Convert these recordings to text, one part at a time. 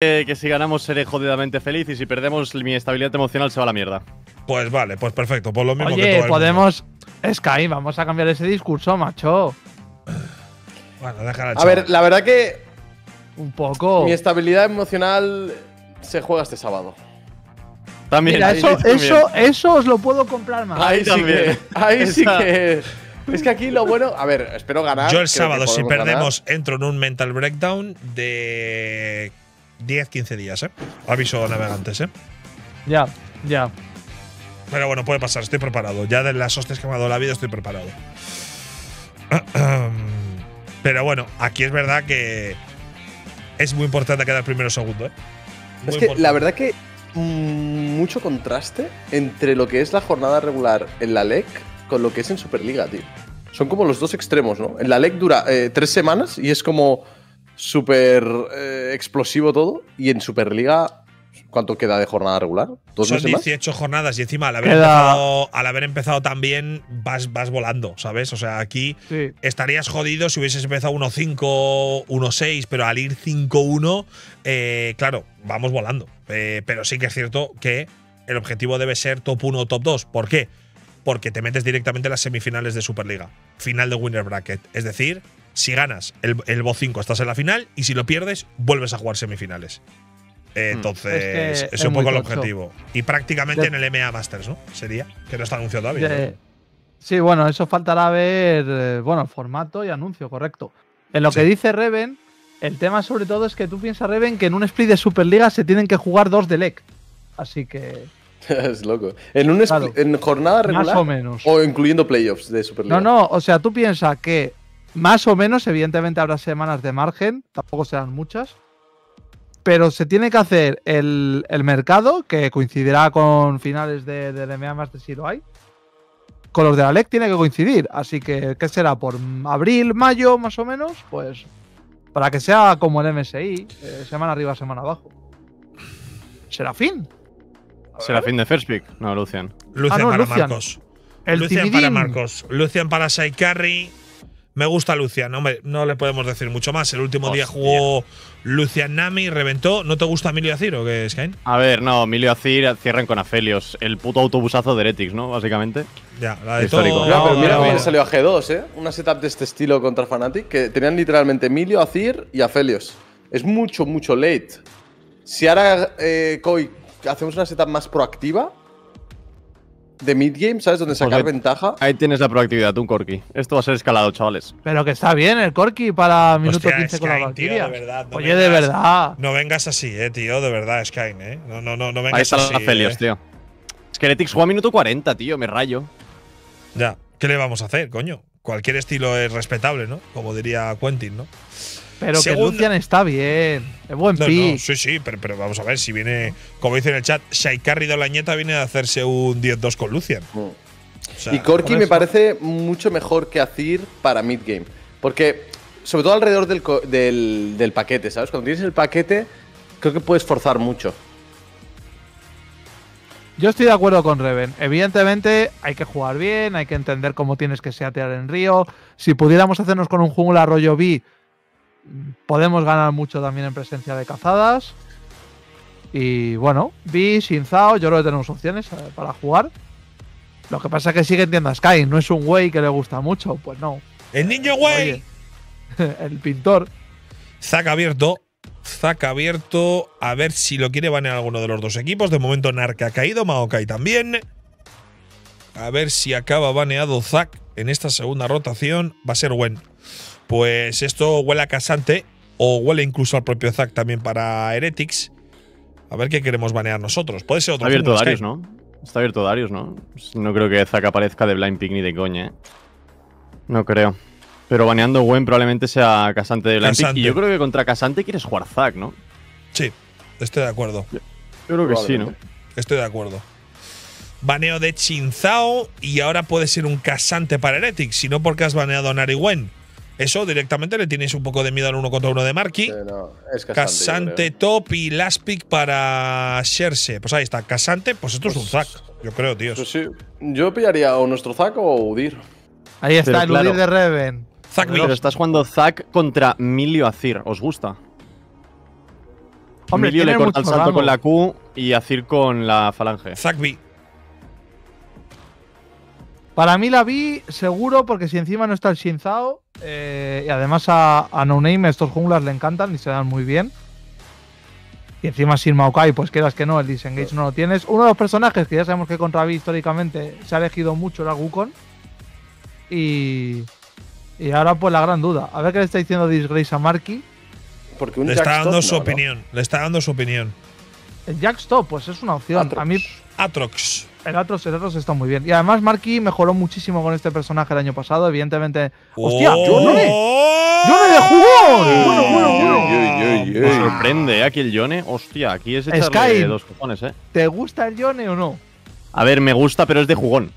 que si ganamos seré jodidamente feliz y si perdemos mi estabilidad emocional se va a la mierda. Pues vale, pues perfecto, por pues lo mismo Oye, que todo podemos. Sky, vamos a cambiar ese discurso, macho. bueno, déjala. A ver, la verdad que. Un poco. Mi estabilidad emocional se juega este sábado. También. Mira, eso, eso, eso os lo puedo comprar más. Ahí, sí que. Ahí sí que. Es que aquí lo bueno. A ver, espero ganar. Yo el sábado, si perdemos, entro en un mental breakdown de 10, 15 días, ¿eh? Aviso a navegantes, ¿eh? Ya, ya. Pero bueno, puede pasar, estoy preparado. Ya de las hostias que me ha dado la vida estoy preparado. Pero bueno, aquí es verdad que es muy importante quedar primero o segundo, ¿eh? es que la verdad que mm, mucho contraste entre lo que es la jornada regular en la LEC con lo que es en Superliga, tío. Son como los dos extremos, ¿no? En la LEC dura eh, tres semanas y es como súper eh, explosivo todo. Y en Superliga, ¿cuánto queda de jornada regular? ¿Dos Son 18 jornadas y encima al haber, empezado, al empezado tan bien, vas, vas volando, ¿sabes? O sea, aquí estarías jodido si hubieses empezado 1-5, 1-6, pero al ir 5-1, eh, claro, vamos volando. Eh, pero sí que es cierto que el objetivo debe ser top 1 o top 2. ¿Por qué? Porque te metes directamente en las semifinales de Superliga, final de Winner Bracket. Es decir, si ganas el, el Bo 5 estás en la final y si lo pierdes vuelves a jugar semifinales. Entonces, es, un poco el objetivo. Y prácticamente en el MA Masters, ¿no? Sería, que no está anunciado todavía. Eh, sí, bueno, eso faltará ver, eh, bueno, formato y anuncio, correcto. En lo que dice Reven, el tema sobre todo es que tú piensas, Reven, que en un split de Superliga se tienen que jugar dos de LEC. Así que... es loco. En, un en jornada regular. Más o menos. O incluyendo playoffs de Superliga. No, no, o sea, tú piensas que más o menos, evidentemente habrá semanas de margen, tampoco serán muchas, pero se tiene que hacer el, mercado, que coincidirá con finales de, de DMA más de si lo hay. Con los de la LEC tiene que coincidir, así que, ¿qué será? ¿Por abril, mayo más o menos? Pues para que sea como el MSI, eh, semana arriba, semana abajo. ¿Será fin? ¿Será fin de First Pick? No, Lucian. Ah, Lucian para Marcos. Lucian para Marcos. Lucian para Saikari. Me gusta Lucian, hombre, no le podemos decir mucho más. El último día jugó Lucian Nami, reventó. ¿No te gusta Emilio Azir o qué, A ver, no, Emilio Azir cierran con Afelios, el puto autobusazo de Eretix, ¿no? Básicamente. Ya, la de No, pero mira que salió a G2, ¿eh? Una setup de este estilo contra Fnatic que tenían literalmente Emilio Azir y Afelios. Es mucho, mucho late. Si ahora, eh, Koi, hacemos una setup más proactiva, de mid-game, ¿sabes? dónde sacar ventaja. Ahí tienes la proactividad, un Corki. Esto va a ser escalado, chavales. Pero que está bien el Corki para minuto 15 con la Valkyria. Oye, de verdad. No vengas así, eh, tío, de verdad, Skyne, eh. No, no, no, no vengas así. Ahí está las tío. Skeletix juega minuto 40, tío, me rayo. Ya, ¿qué le vamos a hacer, coño? Cualquier estilo es respetable, ¿no? Como diría Quentin, ¿no? Pero que Lucian está bien. Es buen sí, sí, pero, vamos a ver si viene, como dice en el chat, Shaikari de Olañeta viene a hacerse un 10-2 con Lucian. Mm. y Corky me parece mucho mejor que hacer para mid-game. Porque, sobre todo alrededor del, paquete, ¿sabes? Cuando tienes el paquete, creo que puedes forzar mucho. Yo estoy de acuerdo con Reven. Evidentemente hay que jugar bien, hay que entender cómo tienes que seatear en Río. Si pudiéramos hacernos con un jungla rollo B, podemos ganar mucho también en presencia de cazadas. Y bueno, Vi, Sin Zao, yo creo que tenemos opciones eh, para jugar. Lo que pasa es que sigue en tienda Sky, no es un güey que le gusta mucho, pues no. ¡El niño güey! el pintor. Zac abierto. Zac abierto. A ver si lo quiere banear alguno de los dos equipos. De momento Narca ha caído, Maokai también. A ver si acaba baneado Zack en esta segunda rotación. Va a ser Wen. Pues esto huele a casante o huele incluso al propio Zack también para Heretics. A ver qué queremos banear nosotros. Puede ser otro. Está abierto Darius, ¿no? Está abierto Darius, ¿no? No creo que Zack aparezca de Blind pig ni de coña, ¿eh? No creo. Pero baneando Gwen probablemente sea Casante de Blind Y yo creo que contra Casante quieres jugar Zack, ¿no? Sí, estoy de acuerdo. Yo, creo que sí, ¿no? Estoy de acuerdo. Baneo de Chinzao y ahora puede ser un Casante para Heretics, si no porque has baneado a Nari Gwen. Eso directamente le tienes un poco de miedo al uno contra uno de Marky. es Casante, Top y pick para Xerxe. Pues ahí está, Casante, pues esto es un pues Zac, yo creo, tío. Pues yo pillaría o nuestro Zac o Udir. Ahí está, el de Reven. Zac estás jugando Zac contra Milio Azir, ¿os gusta? Milio le corta el salto con la Q y Azir con la falange. Zac para mí la vi seguro porque si encima no está el Shinzao eh, y además a, No Name estos junglas le encantan y se dan muy bien. Y encima sin Maokai, pues quieras que no, el disengage no lo tienes. Uno de los personajes que ya sabemos que contra Vi históricamente se ha elegido mucho era Wukong. Y, y ahora pues la gran duda. A ver qué le está diciendo Disgrace a Marky. Porque le está dando su opinión, le está dando su opinión. El Jackstop, pues es una opción. A mí, Atrox. El Atros, el está muy bien. Y además Marky mejoró muchísimo con este personaje el año pasado, evidentemente. ¡Hostia! Oh. ¡Yo no de jugón! Bueno, bueno, bueno. Me sorprende ¿eh? aquí el Yone. Hostia, aquí es echarle de dos cojones, ¿eh? ¿Te gusta el Yone o no? A ver, me gusta, pero es de jugón.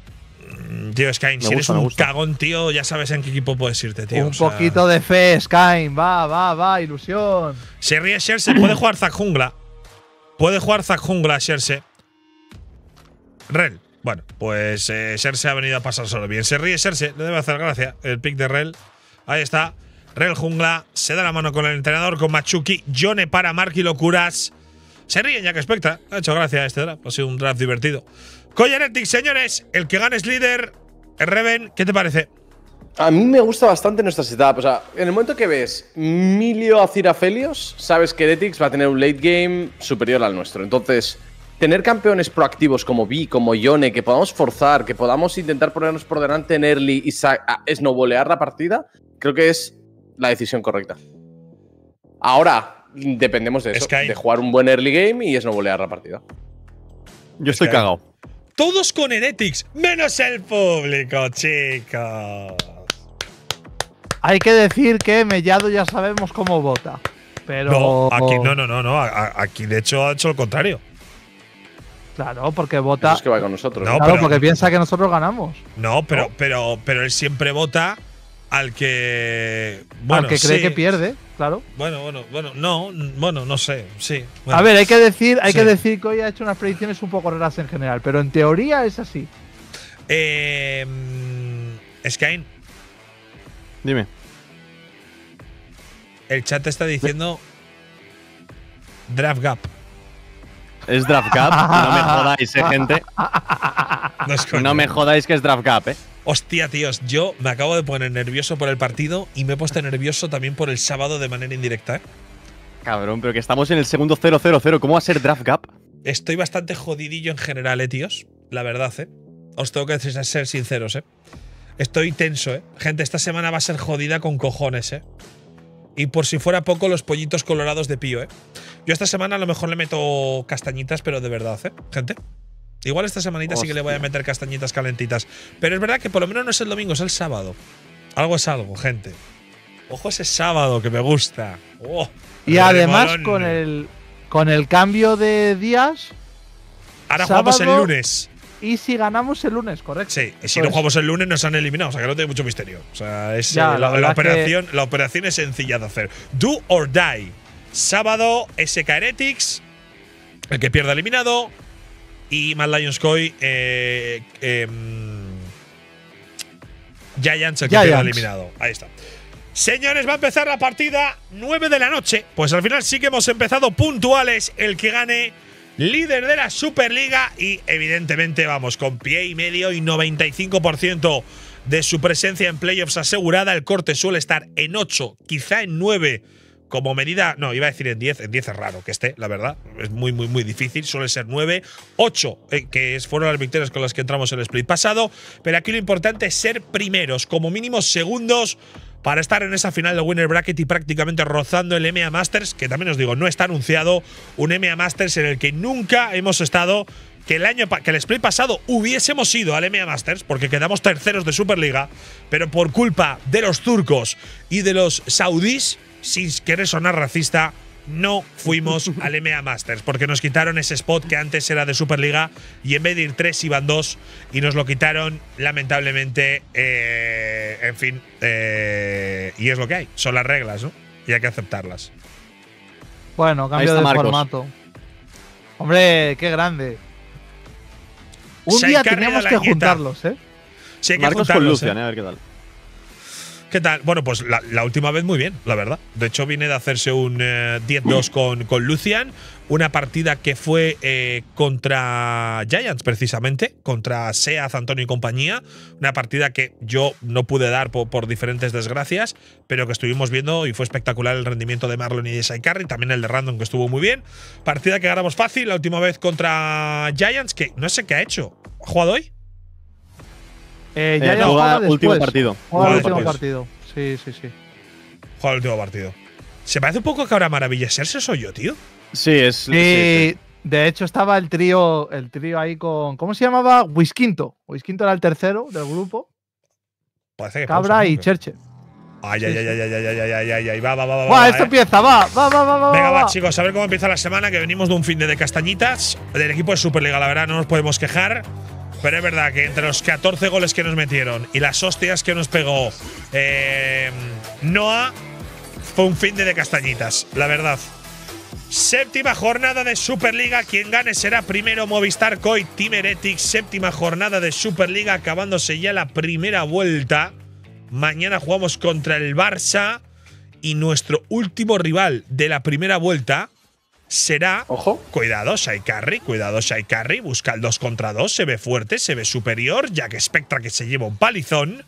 Mm, tío, Skyne, si eres un cagón, tío, ya sabes en qué equipo puedes irte, tío. Un poquito de fe, Skyne. Va, va, va, ilusión. Se ríe Sherse, puede jugar Zack Jungla. Puede jugar Zack Jungla, Sherse. Rel. Bueno, pues eh, Serse ha venido a pasar solo bien. Se ríe Serse, le debe hacer gracia el pick de Rel. Ahí está. Rel Jungla se da la mano con el entrenador, con Machuki. Yone para y Locuras. Se ríen ya que especta. Ha hecho gracia este draft. Ha sido un draft divertido. Coyeretic, señores. El que gane es líder. Reven, ¿qué te parece? A mí me gusta bastante nuestra setup. O sea, en el momento que ves Milio a Cirafelios, sabes que Etix va a tener un late game superior al nuestro. Entonces, tener campeones proactivos como Vi, como Yone, que podamos forzar, que podamos intentar ponernos por delante en early y snowbolear la partida, creo que es la decisión correcta. Ahora dependemos de eso, de jugar un buen early game y snowbolear la partida. Yo estoy cagado. Todos con Heretics, menos el público, chicos. Hay que decir que Mellado ya sabemos cómo vota. Pero. aquí, no, no, no, no. Aquí de hecho ha hecho lo contrario. Claro, porque vota. Es que va con nosotros. No, claro, porque piensa que nosotros ganamos. No, pero, pero, pero él siempre vota al que. Bueno, al que cree que pierde, claro. Bueno, bueno, bueno, no, bueno, no sé, sí. A ver, hay que decir, hay que decir que hoy ha hecho unas predicciones un poco raras en general, pero en teoría es así. Eh, Dime. El chat está diciendo. Draft Gap. Es Draft Gap. No me jodáis, eh, gente. No, me jodáis que es Draft Gap, eh. Hostia, tíos, yo me acabo de poner nervioso por el partido y me he puesto nervioso también por el sábado de manera indirecta. ¿eh? Cabrón, pero que estamos en el segundo 0-0-0. ¿Cómo va a ser Draft Gap? Estoy bastante jodidillo en general, eh, tíos. La verdad, eh. Os tengo que ser sinceros, eh. Estoy tenso, eh. Gente, esta semana va a ser jodida con cojones, eh. Y por si fuera poco, los pollitos colorados de Pío, ¿eh? Yo esta semana a lo mejor le meto castañitas, pero de verdad, ¿eh? Gente. Igual esta semanita sí que le voy a meter castañitas calentitas. Pero es verdad que por lo menos no es el domingo, es el sábado. Algo es algo, gente. Ojo ese sábado que me gusta. Oh, y además con el, con el cambio de días. Ahora jugamos el lunes y si ganamos el lunes, correcto. Sí, y si pues no jugamos el lunes nos han eliminado, o sea que no tiene mucho misterio. O sea, es, eh, la, operación, la operación es sencilla de hacer. Do or die. Sábado, SK Heretics, el que pierda eliminado, y Mad Lions Coy. eh, eh, Giants, el que pierda eliminado. Ahí está. Señores, va a empezar la partida 9 de la noche. Pues al final sí que hemos empezado puntuales. El que gane líder de la Superliga y evidentemente vamos con pie y medio y 95% de su presencia en playoffs asegurada. El corte suele estar en 8, quizá en 9 como medida, no, iba a decir en 10, en 10 es raro que esté, la verdad, es muy, muy, muy difícil, suele ser 9, 8, eh, que fueron las victorias con las que entramos en el split pasado, pero aquí lo importante es ser primeros, como mínimo segundos, para estar en esa final de Winner Bracket y prácticamente rozando el MA Masters, que también os digo, no está anunciado, un MA Masters en el que nunca hemos estado, que el año que el split pasado hubiésemos ido al MA Masters porque quedamos terceros de Superliga, pero por culpa de los turcos y de los saudíes, sin querer sonar racista, no fuimos al MA Masters porque nos quitaron ese spot que antes era de Superliga y en vez de ir tres iban dos y nos lo quitaron lamentablemente. Eh, en fin, eh, y es lo que hay, son las reglas, Y hay que aceptarlas. Bueno, cambio de formato. Hombre, qué grande. Un día tenemos que juntarlos, ¿eh? Marcos con Lucian, ¿eh? a ver qué tal. ¿Qué tal? Bueno, pues la, última vez muy bien, la verdad. De hecho, vine de hacerse un 10-2 eh, con, con Lucian. Una partida que fue eh, contra Giants, precisamente, contra Seaz, Antonio y compañía. Una partida que yo no pude dar por, diferentes desgracias, pero que estuvimos viendo y fue espectacular el rendimiento de Marlon y de Carri, también el de Random, que estuvo muy bien. Partida que ganamos fácil la última vez contra Giants, que no sé qué ha hecho. ¿Ha jugado hoy? Eh, eh, ya juega el último partido. Juega el último partido. Sí, sí, sí. Juega el último partido. Se parece un poco a que ahora soy yo, tío. Sí, es. Sí, De hecho, estaba el trío, el trío ahí con. ¿Cómo se llamaba? Wisquinto. Wisquinto era el tercero del grupo. Cabra y Cherche. Ay, ay, ay, ay, ay, ay, va, va, va, esto eh. empieza, va, va, va, va, va. Venga, va, chicos, a ver cómo empieza la semana, que venimos de un fin de, castañitas. El equipo es Superliga, la verdad, no nos podemos quejar. Pero es verdad que entre los 14 goles que nos metieron y las hostias que nos pegó eh, Noah, fue un fin de, de castañitas, la verdad. Séptima jornada de Superliga. Quien gane será primero Movistar Coy Timeretic. Séptima jornada de Superliga, acabándose ya la primera vuelta. Mañana jugamos contra el Barça y nuestro último rival de la primera vuelta será. Ojo. Cuidado, Carry. cuidado, Carry. Busca el 2 contra 2, se ve fuerte, se ve superior. Ya que Spectra que se lleva un palizón.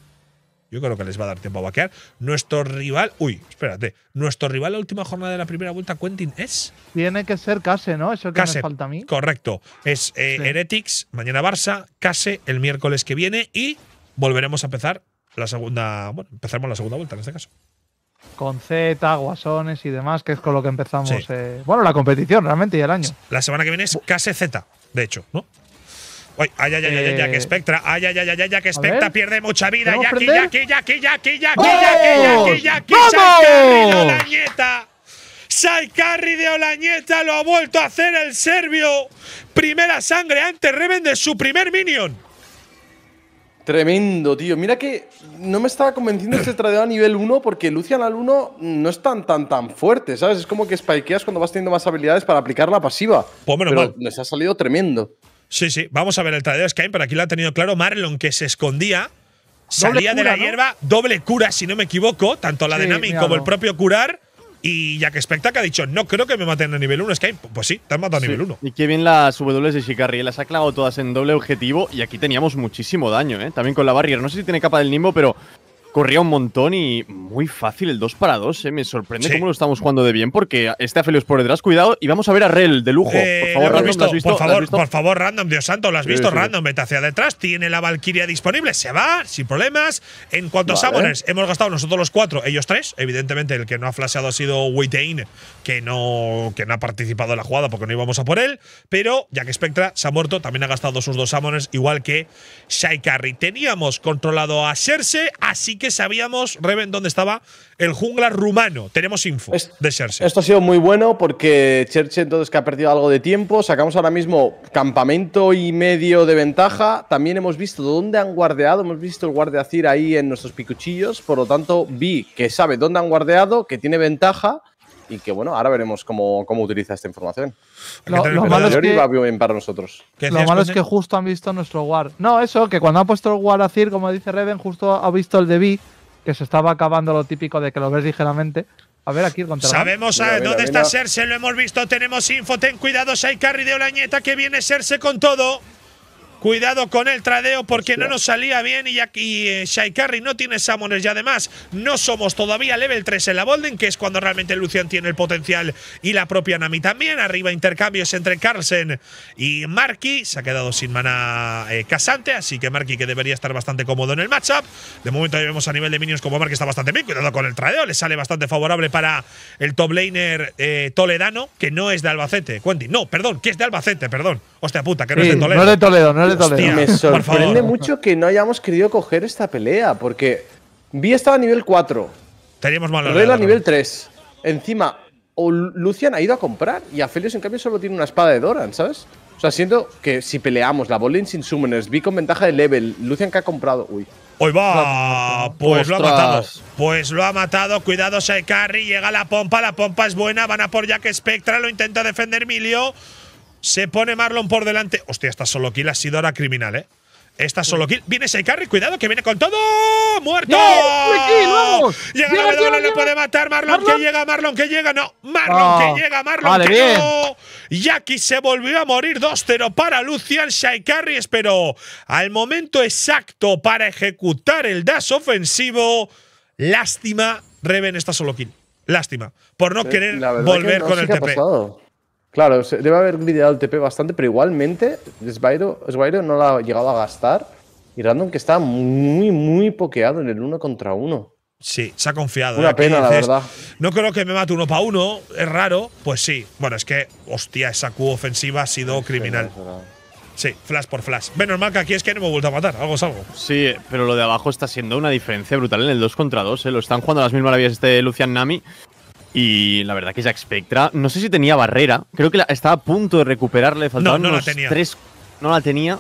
Yo creo que les va a dar tiempo a vaquear. Nuestro rival. Uy, espérate. Nuestro rival la última jornada de la primera vuelta, Quentin, es. Tiene que ser Case, ¿no? Eso que falta a mí. Correcto. Es eh, Heretics, mañana Barça, Case el miércoles que viene y volveremos a empezar la segunda. Bueno, empezaremos la segunda vuelta en este caso con Z, guasones y demás, que es con lo que empezamos. Eh, bueno, la competición realmente y el año. La semana que viene es casi Z, de hecho, ¿no? Ay, ay, ay, ay, ay, que eh, Spectra, ay, ay, ay, ay, ay, que Spectra pierde mucha vida. Jackie, Jackie, Jackie, Jackie, Jackie, de Olañeta. Saikarri de Olañeta lo ha vuelto a hacer el serbio. Primera sangre ante Reven de su primer minion. Tremendo, tío. Mira que no me estaba convenciendo este tradeo a nivel 1 porque Lucian al 1 no es tan, tan, tan fuerte, ¿sabes? Es como que spikeas cuando vas teniendo más habilidades para aplicar la pasiva. Pues pero ha salido tremendo. Sí, sí. Vamos a ver el tradeo de Skype, pero aquí lo ha tenido claro Marlon, que se escondía. salía de la hierba, doble cura, si no me equivoco, tanto la de Nami como el propio curar. Y ya que Spectac ha dicho, no creo que me maten a nivel 1. Es que, pues sí, te han matado a nivel 1. Y qué bien las W de Shikarri. Las ha clavado todas en doble objetivo y aquí teníamos muchísimo daño, ¿eh? También con la barrier. No sé si tiene capa del nimbo, pero corría un montón y muy fácil el 2 para 2. ¿eh? Me sorprende cómo lo estamos jugando de bien porque este Afelios por detrás, cuidado. Y vamos a ver a Rel de lujo. Eh, por favor, random, por, favor por favor, random, Dios santo, lo has visto, random. Vete hacia detrás, tiene la Valkyria disponible, se va sin problemas. En cuanto a Summoners, hemos gastado nosotros los cuatro, ellos tres. Evidentemente, el que no ha flasheado ha sido Waitain, que no, que no ha participado en la jugada porque no íbamos a por él. Pero ya que Spectra se ha muerto, también ha gastado sus dos Summoners, igual que Shy Teníamos controlado a Serse, así que que sabíamos, Reven, dónde estaba el jungla rumano. Tenemos info de Cherche. Esto ha sido muy bueno porque Cherche, entonces, que ha perdido algo de tiempo, sacamos ahora mismo campamento y medio de ventaja. También hemos visto dónde han guardeado, hemos visto el guardiacir ahí en nuestros picuchillos. Por lo tanto, vi que sabe dónde han guardeado, que tiene ventaja y que bueno, ahora veremos cómo, utiliza esta información. Lo, malo es que, Lo malo es que justo han visto nuestro war. No, eso, que cuando ha puesto el war a Cir, como dice Reven, justo ha visto el de B, que se estaba acabando lo típico de que lo ves ligeramente. A ver, aquí contra Sabemos ¿eh? dónde está Serse, lo hemos visto, tenemos info, ten cuidado, hay Carry de Olañeta, que viene Serse con todo. Cuidado con el tradeo porque no nos salía bien y, aquí eh, no tiene Summoners y además no somos todavía level 3 en la Bolden, que es cuando realmente Lucian tiene el potencial y la propia Nami también. Arriba intercambios entre Carlsen y Marky. Se ha quedado sin mana eh, Casante, así que Marky que debería estar bastante cómodo en el matchup. De momento ya vemos a nivel de minions como Marky está bastante bien. Cuidado con el tradeo, le sale bastante favorable para el top laner eh, toledano, que no es de Albacete. no, perdón, que es de Albacete, perdón. Hostia puta, que no es de Toledo. no me sorprende mucho que no hayamos querido coger esta pelea, porque Vi estaba a nivel 4. Teníamos mal a nivel 3. Encima, Lucian ha ido a comprar y a Aphelios en cambio solo tiene una espada de Doran, ¿sabes? O sea, siento que si peleamos la Bolin sin summoners, vi con ventaja de level, Lucian que ha comprado. Uy. Hoy va, pues lo ha matado. Pues lo ha matado. Cuidado, Saikari. Llega la pompa. La pompa es buena. Van a por Jack Spectra. Lo intenta defender Milio. Se pone Marlon por delante. Hostia, esta solo kill ha sido ahora criminal, ¿eh? Esta solo kill. Viene Shaikari! cuidado que viene con todo. ¡Muerto! Llega, la le puede matar Marlon, que llega, Marlon que llega. No, Marlon ah, que llega, Marlon que se volvió a morir 2-0 para Lucian. Shaikari esperó al momento exacto para ejecutar el dash ofensivo. Lástima, Reven esta solo kill. Lástima, por no querer volver con el TP. Claro, debe haber liderado el TP bastante, pero igualmente Svairo, no lo ha llegado a gastar. Y Random que está muy, muy pokeado en el uno contra uno. Sí, se ha confiado. Una pena, la verdad. No creo que me mate uno para uno, es raro. Pues sí, bueno, es que, hostia, esa Q ofensiva ha sido criminal. Sí, flash por flash. Menos mal que aquí es que no me he vuelto a matar, algo algo. Sí, pero lo de abajo está siendo una diferencia brutal en el 2 contra 2, ¿eh? lo están jugando las mismas maravillas este Lucian Nami. Y la verdad que esa espectra… no sé si tenía barrera, creo que estaba a punto de recuperarle, faltaban no, tres. No la tenía.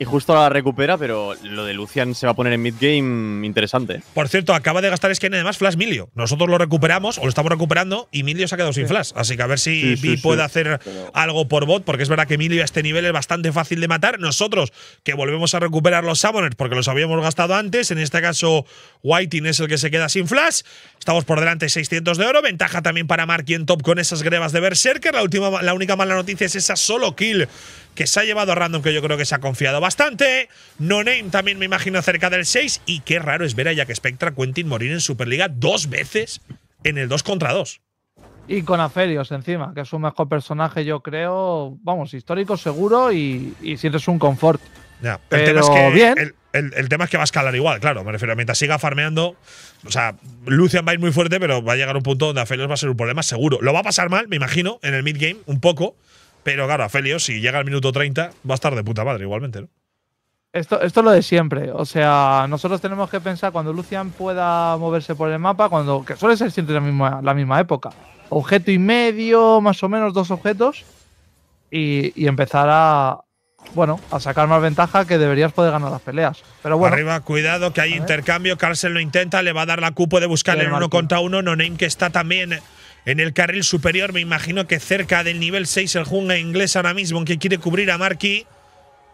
Y justo la recupera, pero lo de Lucian se va a poner en mid-game interesante. ¿eh? Por cierto, acaba de gastar esquena además Flash Milio. Nosotros lo recuperamos, o lo estamos recuperando, y Milio se ha quedado sin Flash. Así que a ver si sí, puede hacer algo por bot, porque es verdad que Milio a este nivel es bastante fácil de matar. Nosotros, que volvemos a recuperar los Summoners, porque los habíamos gastado antes. En este caso, Whiting es el que se queda sin Flash. Estamos por delante 600 de oro. Ventaja también para Marky en top con esas grebas de Berserker. La, última, la única mala noticia es esa solo kill que se ha llevado a Random, que yo creo que se ha confiado bastante. No Name también me imagino cerca del 6. Y qué raro es ver a Jack Spectra Quentin morir en Superliga dos veces en el 2 contra 2. Y con Aferios encima, que es un mejor personaje, yo creo. Vamos, histórico seguro y, y sientes un confort. Ya, Pero el tema es que bien. El, tema es que va a escalar igual, claro. Me refiero, a mientras siga farmeando, o sea, Lucian va a ir muy fuerte, pero va a llegar un punto donde Aferios va a ser un problema seguro. Lo va a pasar mal, me imagino, en el mid-game, un poco. Pero claro, si llega al minuto 30, va a estar de puta madre igualmente, ¿no? Esto, esto es lo de siempre. O sea, nosotros tenemos que pensar cuando Lucian pueda moverse por el mapa, cuando que suele ser siempre la misma, la misma época. Objeto y medio, más o menos dos objetos, y, empezar a, bueno, a sacar más ventaja que deberías poder ganar las peleas. Pero bueno. Arriba, cuidado que hay intercambio. Carlsen lo intenta, le va a dar la cupo de buscar el uno contra uno. No que está también en el carril superior. Me imagino que cerca del nivel 6 el Junga inglés ahora mismo, que quiere cubrir a Marky.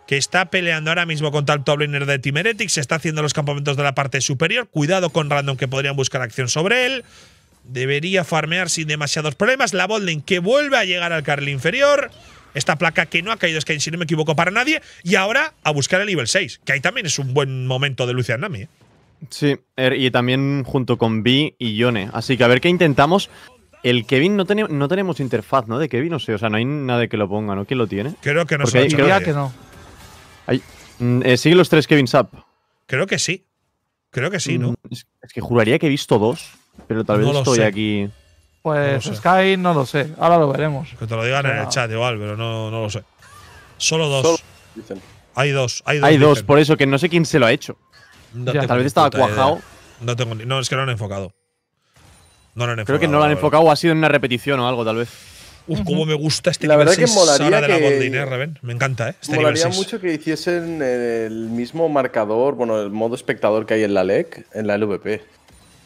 que está peleando ahora mismo contra el Tobliner de Timeretic. Se está haciendo los campamentos de la parte superior. Cuidado con Random, que podrían buscar acción sobre él. Debería farmear sin demasiados problemas. La Bolden que vuelve a llegar al carril inferior. Esta placa que no ha caído es que, si no me equivoco, para nadie. Y ahora a buscar el nivel 6, que ahí también es un buen momento de Lucian Nami. ¿eh? Sí, er, y también junto con Vi y Yone. Así que a ver qué intentamos. El Kevin no, tenemos interfaz, ¿no? De Kevin, no sé, o sea, no hay nadie que lo ponga, ¿no? ¿Quién lo tiene? Creo que no se creo que no. Mm, eh, ¿Sigue los tres Kevin Sap? Creo que sí. Creo que sí, ¿no? Mm, es, que juraría que he visto dos, pero tal vez estoy aquí. Pues Sky no lo sé, ahora lo veremos. Que te lo digan en el chat igual, pero no, lo sé. Solo dos. Hay dos, hay dos. Hay dos, por eso que no sé quién se lo ha hecho. tal vez estaba cuajado. No tengo No, es que no han enfocado. Creo que no lo han enfocado ha sido en una repetición o algo, tal vez. Uf, cómo me gusta este la nivel verdad que molaría de la Me encanta, ¿eh? Me este molaría mucho que hiciesen eh, el mismo marcador, bueno, el modo espectador que hay en la LEC, en la LVP.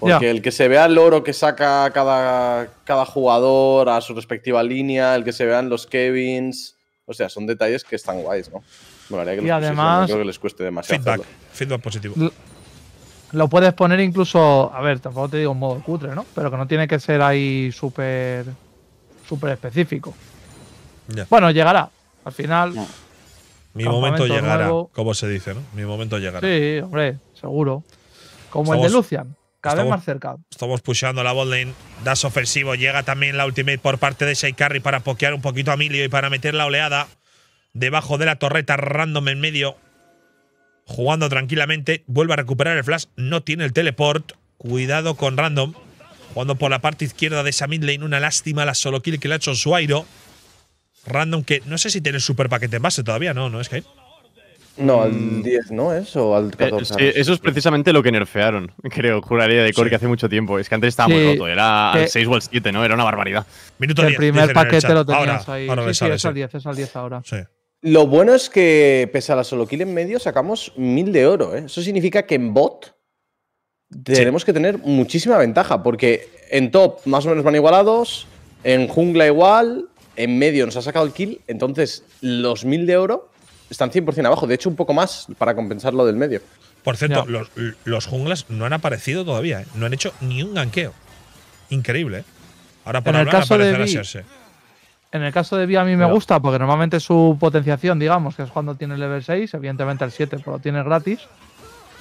Porque el que se vea el oro que saca cada, cada jugador a su respectiva línea, el que se vean los Kevins. O sea, son detalles que están guays, ¿no? Molaría que y además, que les cueste demasiado. Feedback, feedback positivo. Lo puedes poner incluso, a ver, tampoco te digo en modo cutre, ¿no? Pero que no tiene que ser ahí súper súper específico. Bueno, llegará. Al final. Mi momento llegará, como se dice, ¿no? Mi momento llegará. Sí, hombre, seguro. Como el de Lucian, cada vez más cerca. Estamos pushando la botlane. Das ofensivo. Llega también la ultimate por parte de Shaikari para pokear un poquito a Milio y para meter la oleada debajo de la torreta random en medio jugando tranquilamente. Vuelve a recuperar el flash. No tiene el teleport. Cuidado con Random. Jugando por la parte izquierda de esa mid lane. Una lástima la solo kill que le ha hecho airo. Random que no sé si tiene el super paquete en base todavía. No, no es que… No, al 10 mm. no es o al 14. Eh, eso es precisamente lo que nerfearon, creo, juraría de Core que hace mucho tiempo. Es que antes estaba muy roto, era al 6 o al 7, ¿no? Era una barbaridad. Minuto el primer paquete lo tenías ahí. es al 10, es al 10 ahora. Sí. Lo bueno es que, pese a la solo kill en medio, sacamos 1000 de oro. ¿eh? Eso significa que en bot tenemos que tener muchísima ventaja, porque en top más o menos van igualados, en jungla igual, en medio nos ha sacado el kill, entonces los 1000 de oro están 100% abajo, de hecho un poco más para compensar lo del medio. Por cierto, los, junglas no han aparecido todavía, ¿eh? no han hecho ni un ganqueo. Increíble. ¿eh? Ahora por hablar el caso aparecerá de en el caso de Vi a mí me gusta porque normalmente su potenciación, digamos, que es cuando tiene el level 6, evidentemente el 7 pues, lo tiene gratis.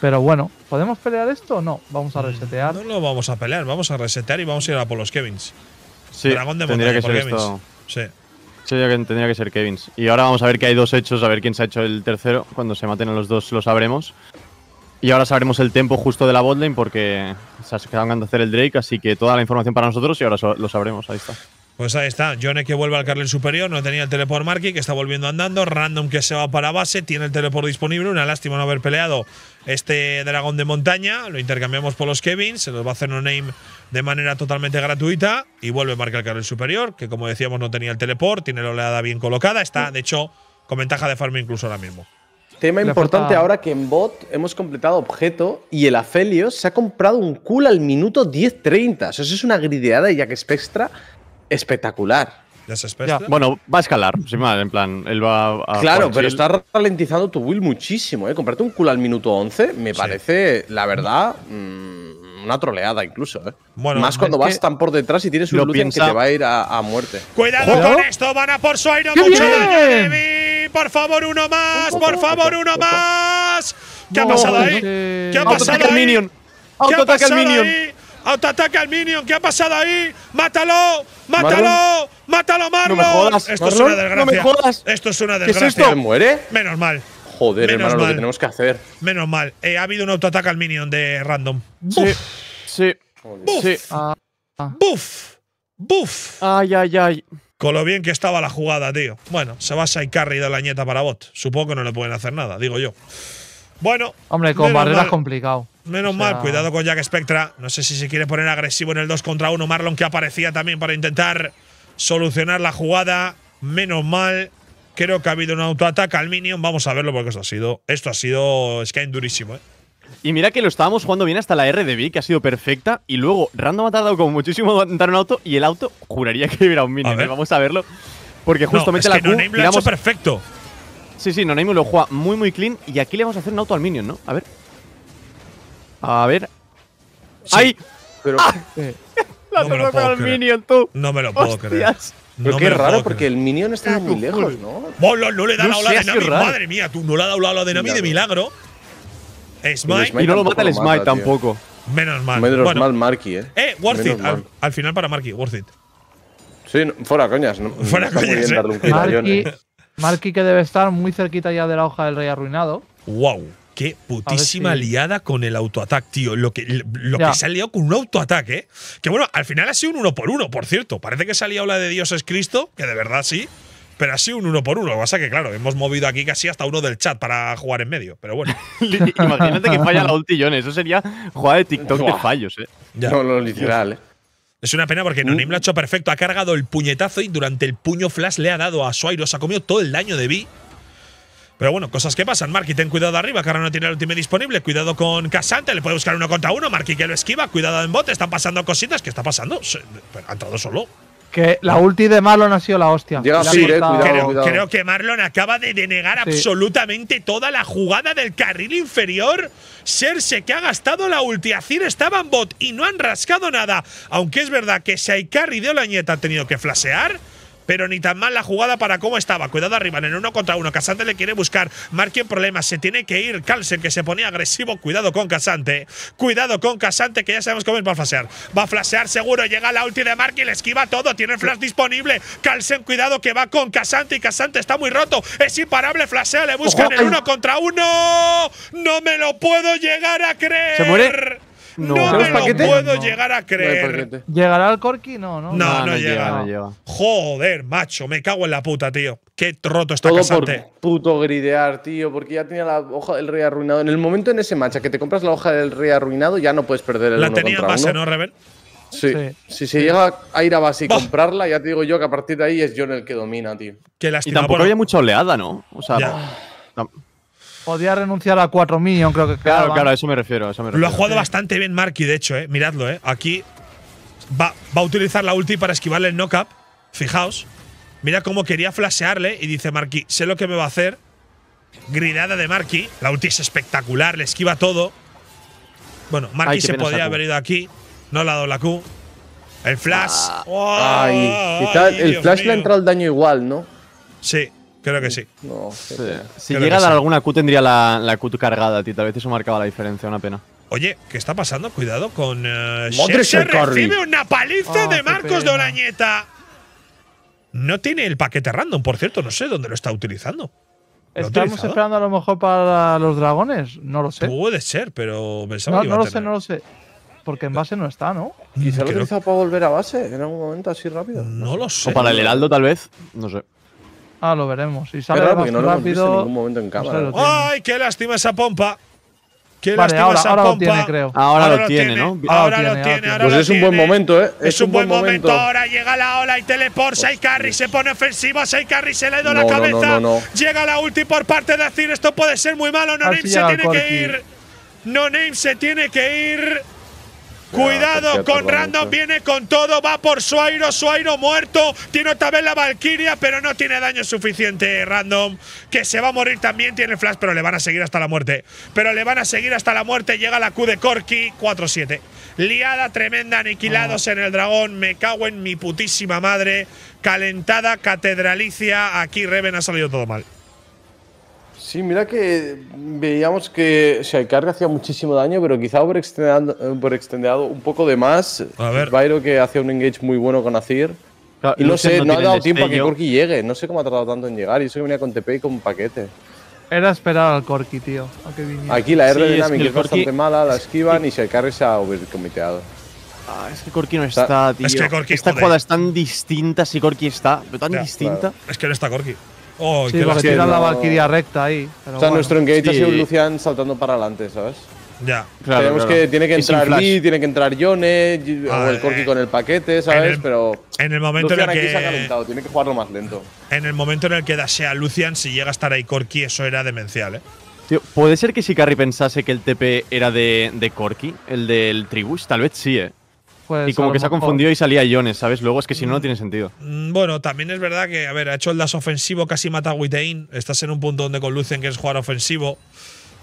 Pero bueno, ¿podemos pelear esto o no? Vamos a mm, resetear. No lo vamos a pelear, vamos a resetear y vamos a ir a por los Kevins. Sí, Dragón tendría que ser Kevins. Sí. tendría que ser Kevins. Y ahora vamos a ver que hay dos hechos, a ver quién se ha hecho el tercero. Cuando se maten a los dos lo sabremos. Y ahora sabremos el tempo justo de la botlane porque se quedado de hacer el Drake, así que toda la información para nosotros y ahora lo sabremos. Ahí está. Pues ahí está, Johnny que vuelve al carril superior, no tenía el teleport Marky, que está volviendo andando, Random que se va para base, tiene el teleport disponible, una lástima no haber peleado este dragón de montaña, lo intercambiamos por los Kevin, se los va a hacer un name de manera totalmente gratuita y vuelve marcar al carril superior, que como decíamos no tenía el teleport, tiene la oleada bien colocada, está de hecho con ventaja de farm incluso ahora mismo. Tema importante ahora que en bot hemos completado objeto y el Afelio se ha comprado un cool al minuto 10.30. Eso es una grideada ya que es extra espectacular. Ya Bueno, va a escalar, en plan, él va a Claro, pero está ralentizando tu build muchísimo, ¿eh? Comprarte un culo al minuto 11 me parece, la verdad, mm, una troleada incluso, ¿eh? Más cuando vas tan por detrás y tienes un loot que te va a ir a, muerte. ¡Cuidado con esto! ¡Van a por su aire mucho daño ¡Por favor, uno más! ¡Por favor, uno más! ¿Qué ha pasado ahí? ¿Qué ha pasado ahí? ¿Qué ha pasado ahí? Autoataque al Minion. ¿Qué ha pasado ahí? ¡Mátalo! ¡Mátalo! ¡Mátalo, Marlon! No me jodas. Esto es una desgracia. Esto es una desgracia. esto? muere? Menos mal. Joder, hermano, lo que tenemos que hacer. Menos mal. Eh, ha habido un autoataque al Minion de random. Sí. Sí. Buf. Ah, ah. Buf. Buf. Ay, ay, ay. Con lo bien que estaba la jugada, tío. Bueno, se va a carry de la Ñeta para bot. Supongo que no le pueden hacer nada, digo yo. Bueno. Hombre, con barreras complicado. Menos mal, cuidado con Jack Spectra. No sé si se quiere poner agresivo en el 2 contra 1. Marlon que aparecía también para intentar solucionar la jugada. Menos mal. Creo que ha habido un autoataque al Minion. Vamos a verlo porque esto ha sido. Esto ha sido Skyrim durísimo, ¿eh? Y mira que lo estábamos jugando bien hasta la RDB, que ha sido perfecta. Y luego Random ha tardado muchísimo en dar un auto. Y el auto juraría que hubiera un minion. ¿eh? Vamos a verlo. Porque justamente es que la no lo ha hecho perfecto. Sí, sí, no lo juega muy, muy clean. Y aquí le vamos a hacer un auto al minion, ¿no? A ver. A ver. ¡Ay! Pero... ¡Ah! La no me minion, tú. No me lo puedo creer. Pero qué raro, porque el minion está muy lejos, ¿no? no le da la ola de Nami. Madre mía, tú no le ha dado la ola de Nami de milagro. Smite. Y no lo mata el Smite tampoco. Menos mal. Menos mal Marky, eh. Eh, worth it. Al, final para Marky, worth it. Sí, fuera coñas. No, fuera coñas. Eh. Marky, Marky, que debe estar muy cerquita ya de la hoja del rey arruinado. Wow. Qué putísima liada con el autoataque, tío. Lo, que, lo que, se ha liado con un autoataque, ¿eh? Que bueno, al final ha sido un uno por uno, por cierto. Parece que se ha liado la de Dios es Cristo, que de verdad sí. Pero ha sido un uno por uno. Lo que pasa es que, claro, hemos movido aquí casi hasta uno del chat para jugar en medio. Pero bueno. Imagínate que falla la ulti, Eso sería jugar de TikTok de fallos, ¿eh? Ya. No, ¿eh? Es una pena porque Nonim mm. lo ha hecho perfecto. Ha cargado el puñetazo y durante el puño flash le ha dado a Suairo. Se ha comido todo el daño de Vi. Pero bueno, cosas que pasan. Marky, ten cuidado arriba, que ahora no tiene el ultimate disponible. Cuidado con Casante, le puede buscar uno contra uno. Marki que lo esquiva, cuidado en bot, están pasando cositas. ¿Qué está pasando? Ha entrado solo. Que la ulti de Marlon ha sido la hostia. Llega eh, cuidado, creo, que Marlon acaba de denegar absolutamente toda la jugada del carril inferior. Serse que ha gastado la ulti. Azir estaba en bot y no han rascado nada. Aunque es verdad que carry de Olañeta ha tenido que flasear pero ni tan mal la jugada para cómo estaba. Cuidado arriba, en el uno contra uno. Casante le quiere buscar. Marque problemas. Se tiene que ir. Carlsen, que se pone agresivo. Cuidado con Casante. Cuidado con Casante, que ya sabemos cómo es. Va a flasear. Va a flasear seguro. Llega la ulti de Mark y le esquiva todo. Tiene flash disponible. Carlsen, cuidado que va con Casante. Y Casante está muy roto. Es imparable. flashea, le busca en el uno contra uno. No me lo puedo llegar a creer. Se muere. No, no me lo puedo llegar a creer. ¿Llegará al Corky? No, no. No, no, llega. Joder, macho, me cago en la puta, tío. Qué troto está Todo casante. Por puto gridear, tío, porque ya tenía la hoja del rey arruinado. En el momento en ese match que te compras la hoja del rey arruinado, ya no puedes perder el La tenía base, ¿no, Rebel? Sí. Si se llega a ir a base y comprarla, ya te digo yo que a partir de ahí es John el que domina, tío. y tampoco hay había mucha oleada, ¿no? O sea, Podía renunciar a 4000, creo que Claro, claro, a eso me refiero. Lo ha jugado bastante bien Marky, de hecho, eh. Miradlo, eh. Aquí va, a utilizar la ulti para esquivarle el up Fijaos. Mira cómo quería flashearle y dice Marky, sé lo que me va a hacer. Gridada de Marky. La ulti es espectacular, le esquiva todo. Bueno, Marky se podría haber ido aquí. No le ha dado la Q. El flash. Ah. ¡Oh! el flash le ha entrado el daño igual, ¿no? Sí. Creo que sí. Si llega a dar alguna Q, tendría la, Q cargada, tío. tal vez eso marcaba la diferencia, una pena. Oye, ¿qué está pasando? Cuidado con. Eh, se recibe una paliza ah, de Marcos de Orañeta. No tiene el paquete random, por cierto, no sé dónde lo está utilizando. ¿Estamos esperando a lo mejor para los dragones? No lo sé. Puede ser, pero pensaba no, que no lo sé, no lo sé. Porque en base no está, ¿no? Mm, ¿Y ¿Se lo utilizado para volver a base en algún momento así rápido. No, lo sé. O para el heraldo, tal vez. No sé. Ah, lo veremos. Si sale claro, más rápido, en ningún momento en cámara. ¡Ay, qué lástima esa pompa! Qué lástima ahora, esa pompa. Lo tiene, creo. Ahora, lo tiene, ¿no? Ahora, lo tiene, pues es un buen momento, ¿eh? Es, un, buen momento. Ahora llega la ola y teleport. carry, se pone ofensiva. carry, se le da la cabeza. llega la ulti por parte de Azir. Esto puede ser muy malo. No se tiene que ir. No se tiene que ir. Cuidado con Random, viene con todo, va por Suairo, Suairo muerto, tiene otra vez la Valkyria, pero no tiene daño suficiente Random, que se va a morir también, tiene flash, pero le van a seguir hasta la muerte. Pero le van a seguir hasta la muerte, llega la Q de Corky, 4-7. Liada tremenda, aniquilados ah. en el dragón, me cago en mi putísima madre, calentada, catedralicia, aquí Reven ha salido todo mal. Sí, mira que veíamos que o hacía muchísimo daño, pero quizá por extendido un poco de más. A ver. Byro que hacía un engage muy bueno con Azir. y no sé, no, ha dado tiempo a que Corki llegue. No sé cómo ha tardado tanto en llegar. Y eso que venía con TP y con paquete. Era esperar al Corki, tío. Aquí la R de Dynamic es, bastante mala, la esquivan y Shaikarga se ha overcomiteado. Ah, es que Corki no está, tío. Es que Esta jugada es tan distinta si Corki está, pero tan distinta. Es que no está Corki. Oh, sí, que porque tiran la barquilla recta ahí. o sea, nuestro engage ha sido Lucian saltando para adelante, ¿sabes? Ya. Claro, Tenemos que tiene que entrar Lee, tiene que entrar Yone, o el Corki con el paquete, ¿sabes? pero. En el momento en el que. tiene que jugarlo más lento. En el momento en el que a Lucian, si llega a estar ahí Corki, eso era demencial, ¿eh? Tío, ¿puede ser que si Carry pensase que el TP era de, de Corki, el del Tribus? Tal vez sí, ¿eh? Pues y como que se ha confundido y salía Iones, ¿sabes? Luego es que si no, no tiene sentido. Mm, bueno, también es verdad que, a ver, ha hecho el dash ofensivo, casi mata a Estás en un punto donde con Lucen que es jugar ofensivo.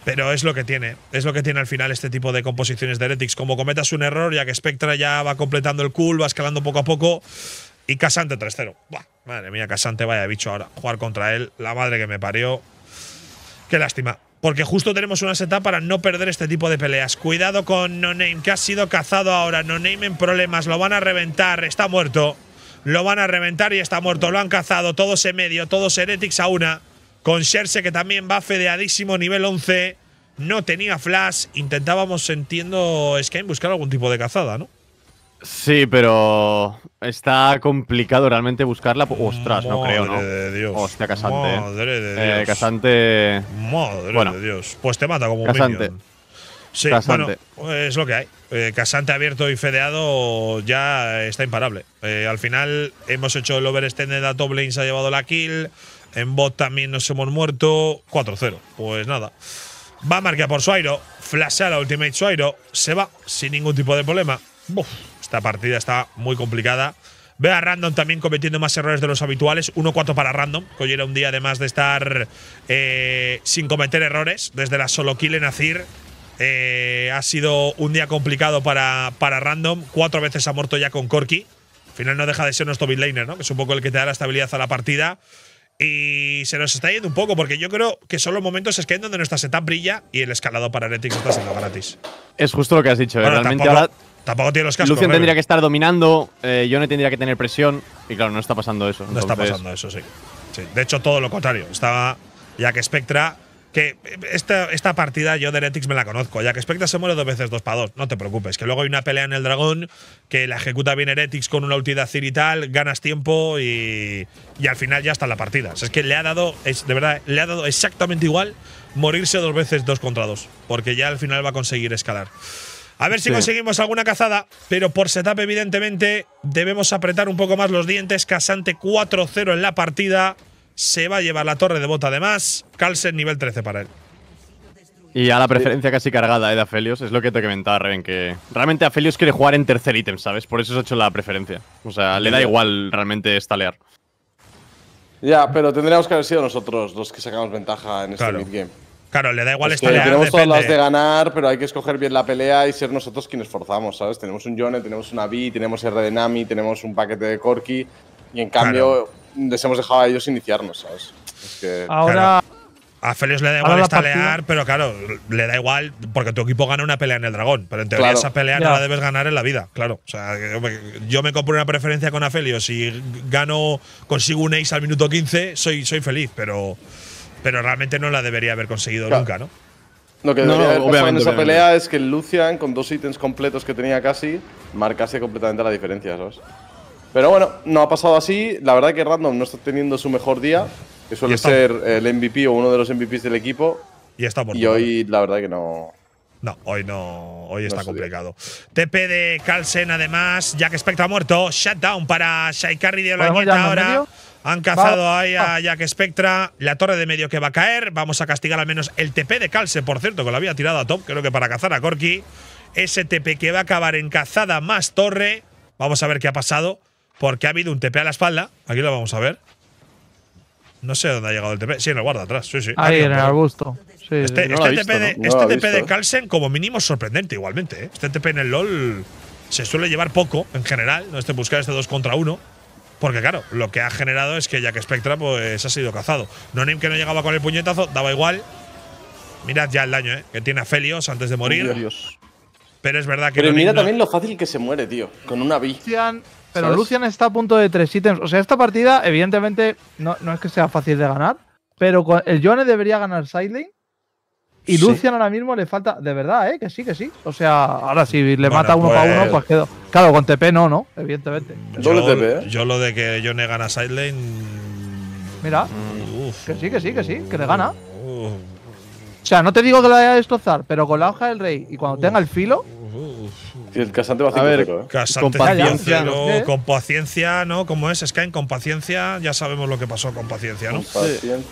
Pero es lo que tiene. Es lo que tiene al final este tipo de composiciones de Heretics. Como cometas un error, ya que Spectra ya va completando el cool, va escalando poco a poco. Y Casante 3-0. Madre mía, Casante, vaya bicho ahora. Jugar contra él, la madre que me parió. Qué lástima porque justo tenemos una setup para no perder este tipo de peleas. Cuidado con No Name, que ha sido cazado ahora. No Name en problemas, lo van a reventar, está muerto. Lo van a reventar y está muerto, lo han cazado. Todos en medio, todos Heretics a una. Con Xerxe, que también va fedeadísimo, nivel 11. No tenía flash. Intentábamos, entiendo, que buscar algún tipo de cazada, ¿no? Sí, pero Está complicado realmente buscarla. Ostras, no creo, ¿no? Madre de Dios. Casante. Madre de eh, Dios. Casante. Madre de Dios. Pues te mata como minion. Sí, bueno, es lo que hay. Eh, Casante abierto y fedeado ya está imparable. Eh, al final hemos hecho el overextended a top lane, se ha llevado la kill. En bot también nos hemos muerto. 4-0. Pues nada. Va a marcar por Suairo. Flashea la ultimate Suairo. Se va sin ningún tipo de problema. Buf. Esta partida está muy complicada. Ve a Random también cometiendo más errores de los habituales. 1-4 para Random, que hoy era un día además de estar eh, sin cometer errores. Desde la solo kill en Azir eh, ha sido un día complicado para, para Random. Cuatro veces ha muerto ya con corky Al final no deja de ser nuestro midlaner, ¿no? que es un poco el que te da la estabilidad a la partida. Y se nos está yendo un poco, porque yo creo que son los momentos es que en donde nuestra setup brilla y el escalado para se está siendo gratis. Es justo lo que has dicho. ¿eh? Realmente Tampoco tiene los cascos. Lucian tendría que estar dominando, eh, yo no tendría que tener presión. Y claro, no está pasando eso. No está pasando eso, sí. sí. De hecho, todo lo contrario. Estaba ya que Spectra que esta, esta, partida yo de Heretics me la conozco, ya que Spectra se muere dos veces dos para dos, no te preocupes, que luego hay una pelea en el dragón, que la ejecuta bien Heretics con una ulti de y tal, ganas tiempo y, y al final ya está la partida. es que le ha dado, es, de verdad, le ha dado exactamente igual morirse dos veces dos contra dos, porque ya al final va a conseguir escalar. A ver si conseguimos alguna cazada, pero por setup, evidentemente, debemos apretar un poco más los dientes. Casante 4-0 en la partida. Se va a llevar la torre de bota, además. Carlsen nivel 13 para él. Y a la preferencia casi cargada eh, de Afelios, es lo que te comentaba Reven, que realmente Afelios quiere jugar en tercer ítem, ¿sabes? Por eso se ha hecho la preferencia. O sea, le da igual realmente estalear. Ya, pero tendríamos que haber sido nosotros los que sacamos ventaja en este Claro, le da igual estalear. Tenemos todas las de ganar, pero hay que escoger bien la pelea y ser nosotros quienes forzamos, ¿sabes? Tenemos un Yone, tenemos una Vi, tenemos R de Nami, tenemos un paquete de Corki y en cambio les hemos dejado a ellos iniciarnos, ¿sabes? Es que, Ahora. A Felios le da igual estalear, pero claro, le da igual porque tu equipo gana una pelea en el dragón. Pero en teoría esa pelea no la debes ganar en la vida, claro. yo me compro una preferencia con Afelio. Si gano, consigo un ace al minuto 15, soy, soy feliz, pero. Pero realmente no la debería haber conseguido nunca, ¿no? Lo que debería no, haber en esa pelea es que Lucian, con dos ítems completos que tenía casi, marcase completamente la diferencia, ¿sabes? Pero bueno, no ha pasado así. La verdad es que Random no está teniendo su mejor día, que suele ser el MVP o uno de los MVPs del equipo. Y está por Y hoy, la verdad que no. No, hoy no. Hoy está complicado. TP de Carlsen, además. que Spectre ha muerto. Shutdown para Shaikari de ahora. Han cazado ahí a Jack Spectra, la torre de medio que va a caer. Vamos a castigar al menos el TP de Calce, por cierto, que lo había tirado a top, creo que para cazar a Corky. Ese TP que va a acabar en cazada más torre. Vamos a ver qué ha pasado, porque ha habido un TP a la espalda. Aquí lo vamos a ver. No sé dónde ha llegado el TP. Sí, en el guarda atrás. Ahí, ah, en el arbusto. este, TP, este de, este como mínimo, sorprendente igualmente. ¿eh? Este TP en el LOL se suele llevar poco en general. ¿no? Este buscar este 2 contra 1. Porque claro, lo que ha generado es que ya que Spectra pues, ha sido cazado. Nonim que no llegaba con el puñetazo, daba igual. Mirad ya el daño, ¿eh? Que tiene a Felios antes de morir. Pero es verdad que. Pero mira también lo fácil que se muere, tío. Con una B. Lucian, pero Lucian está a punto de tres ítems. O sea, esta partida, evidentemente, no, no es que sea fácil de ganar. Pero el Jone debería ganar Sideling. Y Lucian ahora mismo le falta, de verdad, ¿eh? que sí, que sí. O sea, ahora si le mata uno a pues, uno, pues quedo… Claro, con TP no, ¿no? Evidentemente. ¿eh? Yo, lo de que yo gana Sidelane. Mira, que sí, que sí, que sí, que le gana. O sea, no te digo que lo vaya a destrozar, pero con la hoja del rey y cuando tenga el filo, el casante va a ver, ¿eh? ¿Eh? con paciencia, ¿no? Como es, Sky, con paciencia, ya sabemos lo que pasó con paciencia, ¿no?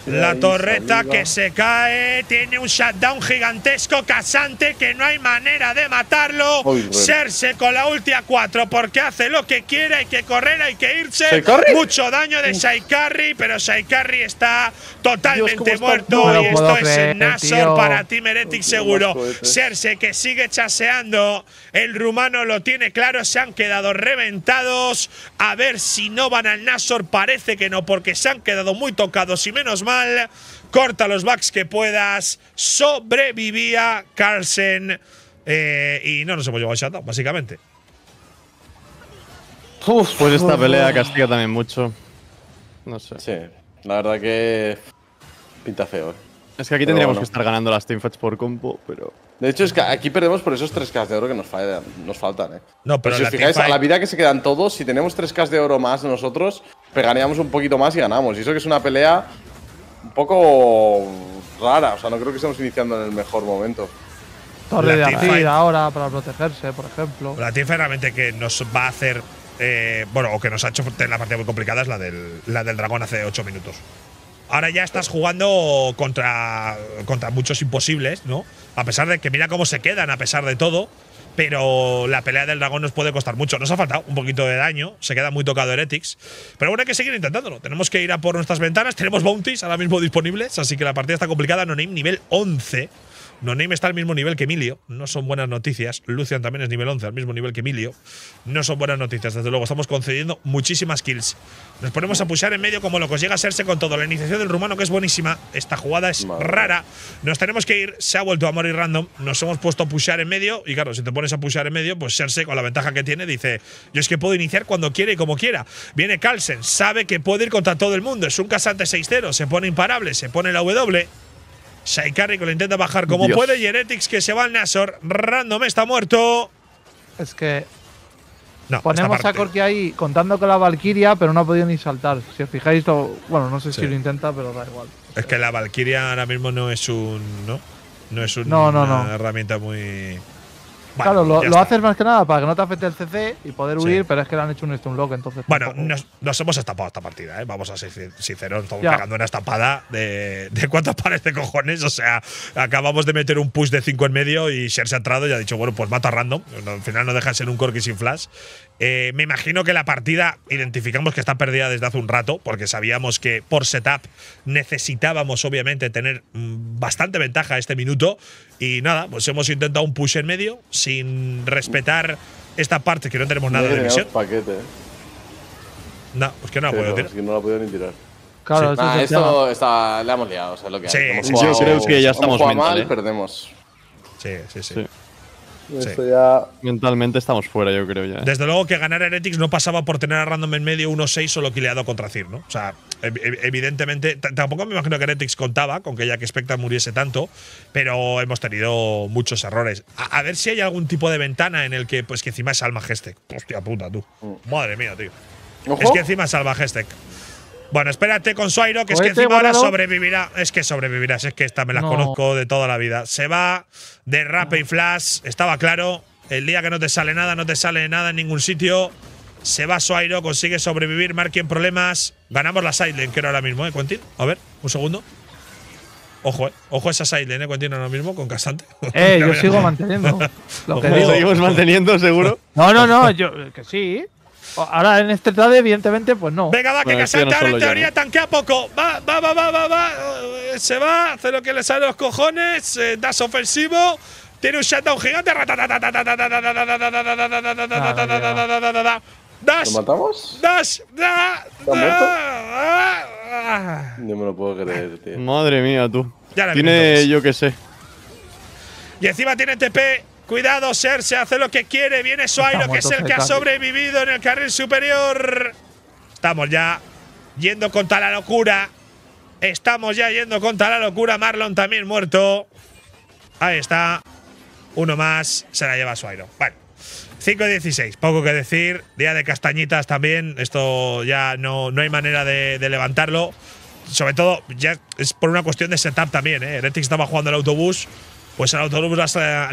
la torreta que se cae, tiene un shutdown gigantesco, casante, que no hay manera de matarlo. Serse con la ulti a 4 porque hace lo que quiere, hay que correr, hay que irse. Mucho daño de Saikari, pero Saikari está totalmente muerto. y esto es es Nasor para Team seguro. Serse que sigue chaseando el rumano lo tiene claro, se han quedado reventados. A ver si no van al Nasor, parece que no, porque se han quedado muy tocados y menos mal. Corta los backs que puedas. Sobrevivía Carlsen. Eh, y no nos hemos llevado a Shadow, básicamente. pues esta pelea castiga también mucho. No sé. Sí, la verdad que pinta feo. ¿eh? Es que aquí tendríamos que estar ganando las teamfights por compo, pero. De hecho, es que aquí perdemos por esos 3K de oro que nos, faltan, ¿eh? No, pero. si os fijáis, a la vida que se quedan todos, si tenemos 3K de oro más nosotros, pegaríamos un poquito más y ganamos. Y eso que es una pelea un poco rara. O sea, no creo que estemos iniciando en el mejor momento. Torre de Azir ahora para protegerse, por ejemplo. La teamfight realmente que nos va a hacer. Eh, bueno, o que nos ha hecho tener la partida muy complicada es la del, la del dragón hace 8 minutos ahora ya estás jugando contra, contra muchos imposibles, ¿no? A pesar de que mira cómo se quedan, a pesar de todo. Pero la pelea del dragón nos puede costar mucho. Nos ha faltado un poquito de daño. Se queda muy tocado Heretics. Pero bueno, hay que seguir intentándolo. Tenemos que ir a por nuestras ventanas. Tenemos bounties ahora mismo disponibles. Así que la partida está complicada. Nonim nivel 11. Noname está al mismo nivel que Emilio, no son buenas noticias. Lucian también es nivel 11, al mismo nivel que Emilio. No son buenas noticias, desde luego. Estamos concediendo muchísimas kills. Nos ponemos a pushar en medio como locos. Llega a serse con todo. La iniciación del rumano, que es buenísima. Esta jugada es rara. Nos tenemos que ir. Se ha vuelto a morir random. Nos hemos puesto a pushar en medio. Y claro, si te pones a pushar en medio, pues Serse, con la ventaja que tiene, dice: Yo es que puedo iniciar cuando quiera y como quiera. Viene Carlsen, sabe que puede ir contra todo el mundo. Es un casante 6-0. Se pone imparable, se pone la W. Saikari que lo intenta bajar como puede. Genetics que se va al Nasor. Random está muerto. Es que. No, ponemos a Corki ahí contando con la Valkyria, pero no ha podido ni saltar. Si os fijáis, bueno, no sé si lo intenta, pero da igual. Es que la Valkyria ahora mismo no es un. No, no es no, no, una herramienta muy claro, lo, haces más que nada para que no te afecte el CC y poder huir, pero es que le han hecho un stun lock, entonces. Bueno, nos, hemos estampado esta partida, ¿eh? vamos a ser sinceros, estamos pegando una estampada de, de cuántas pares de cojones. O sea, acabamos de meter un push de 5 en medio y Sher se ha entrado y ha dicho, bueno, pues mata random. Al final no deja ser un corki sin flash eh, me imagino que la partida identificamos que está perdida desde hace un rato, porque sabíamos que por setup necesitábamos, obviamente, tener mm, bastante ventaja este minuto. Y nada, pues hemos intentado un push en medio, sin respetar esta parte que no tenemos nada de visión. No, pues que no la tirar. no la tirar. Claro, ah, esto está, la hemos liado, o sea, lo que sí, creo que ya estamos mal, ¿eh? perdemos. sí, sí, sí. Esto ya... Mentalmente estamos fuera, yo creo ya. ¿eh? Desde luego que ganar a Heretics no pasaba por tener a Random en medio 1-6 solo dado contra Cir, ¿no? O sea, evidentemente, tampoco me imagino que Heretics contaba con que ya que Spectre muriese tanto, pero hemos tenido muchos errores. A, ver si hay algún tipo de ventana en el que, pues que encima es Alma Hostia puta, tú. Mm. Madre mía, tío. Es que encima es Alma bueno, espérate con Suairo, que es que encima ahora sobrevivirá. Es que sobrevivirás. es que esta me las conozco de toda la vida. Se va de rap y flash, estaba claro. El día que no te sale nada, no te sale nada en ningún sitio. Se va Suairo, consigue sobrevivir, en problemas. Ganamos la Silent, que era ahora mismo, ¿eh, Quentin? A ver, un segundo. Ojo, ¿eh? Ojo a esa Silent, ¿eh, Quentin? Ahora mismo, con Castante. Eh, yo sigo manteniendo. lo que digo. seguimos manteniendo, seguro? No, no, no, yo que sí. Ahora en este trade, evidentemente, pues no. Venga, va, que bueno, Casanta ahora en teoría tanquea poco. Va, va, va, va, va, va. Se va, hace lo que le sale a los cojones. Dash ofensivo. Tiene un shutdown gigante. Dash. ¿Lo matamos? Dash. Da, da, No me lo puedo creer, tío. Madre mía, tú. Ya tiene, yo qué sé. Y encima tiene TP Cuidado, se hace lo que quiere. Viene Suairo, que es el que ha sobrevivido en el carril superior. Estamos ya yendo contra la locura. Estamos ya yendo contra la locura. Marlon también muerto. Ahí está. Uno más. Se la lleva Suairo. Bueno. 5-16, poco que decir. Día de castañitas también. Esto ya no, no hay manera de, levantarlo. Sobre todo, ya es por una cuestión de setup también. ¿eh? estaba jugando el autobús. Pues al autobús le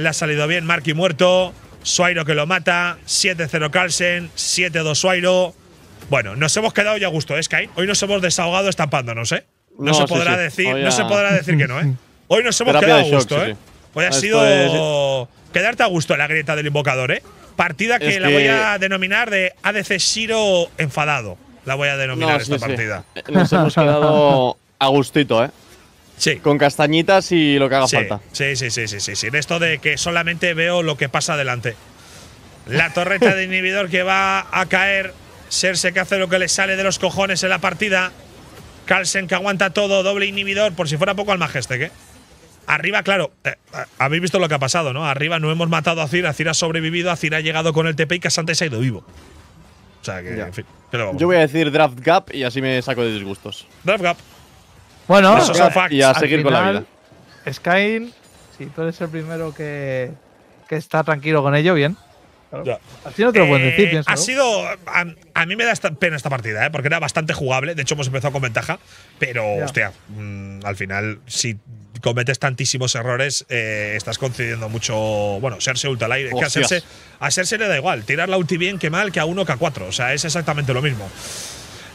ha salido bien. Marky muerto. Suairo que lo mata. 7-0 Carlsen. 7-2 Suairo. Bueno, nos hemos quedado ya a gusto, ¿eh, Sky? Hoy nos hemos desahogado estampándonos, ¿eh? No, se podrá decir, se podrá decir que no, ¿eh? Hoy nos hemos quedado a gusto, ¿eh? Hoy ha ah, sido quedarte a gusto en la grieta del invocador, ¿eh? Partida que, la voy a denominar de ADC Shiro enfadado. La voy a denominar esta partida. Eh, nos hemos quedado a gustito, ¿eh? Sí. Con castañitas y lo que haga falta. Sí, sí, sí, sí, sí, sí. esto de que solamente veo lo que pasa adelante. La torreta de inhibidor que va a caer. Serse que hace lo que le sale de los cojones en la partida. Carlsen que aguanta todo, doble inhibidor, por si fuera poco al majeste ¿eh? Arriba, claro, eh, habéis visto lo que ha pasado, ¿no? Arriba no hemos matado a Cira, Cira ha sobrevivido, ha llegado con el TP y Casante se ha ido vivo. O sea que, en fin, Yo voy a decir draft gap y así me saco de disgustos. Draft gap. Bueno, y a seguir con la vida. si tú eres el primero que, que está tranquilo con ello, bien. Así no te lo Ha sido. Eh, a, mí me da pena esta partida, ¿eh? porque era bastante jugable. De hecho, hemos empezado con ventaja. Pero, hostia, mm, al final, si cometes tantísimos errores, eh, estás concediendo mucho. Bueno, serse ultra al aire. Que a, le da igual. Tirar la ulti bien que mal que a uno que a cuatro. O sea, es exactamente lo mismo.